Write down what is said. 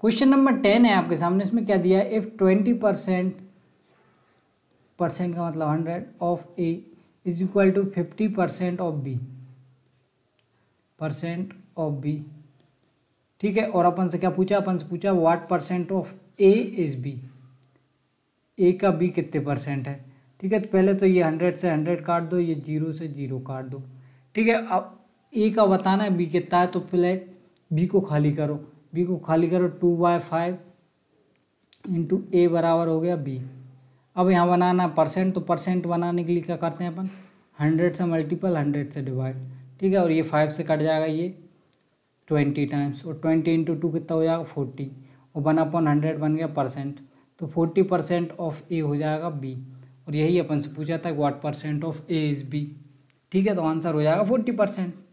question number ten है आपके सामने इसमें क्या दिया है इफ़ ट्वेंटी परसेंट परसेंट का मतलब hundred of A is equal to fifty percent of B percent of B ठीक है और अपन से क्या पूछा अपन से पूछा what percent of A is B A का बी कितने परसेंट है ठीक है तो पहले तो ये हंड्रेड से हंड्रेड काट दो ये जीरो से जीरो काट दो ठीक है अब ए का बताना है बी कितना है तो पहले बी को खाली करो बी को खाली करो two by five into A बराबर हो गया बी अब यहाँ बनाना परसेंट तो परसेंट बनाने के लिए क्या करते हैं अपन हंड्रेड से मल्टीपल हंड्रेड से डिवाइड ठीक है और ये फाइव से कट जाएगा ये ट्वेंटी टाइम्स और ट्वेंटी इंटू टू कितना हो जाएगा फोर्टी और वन अपन हंड्रेड बन गया परसेंट तो फोर्टी परसेंट ऑफ ए हो जाएगा बी और यही अपन से पूछा था what percent of A is B ठीक है तो आंसर हो जाएगा फोर्टी परसेंट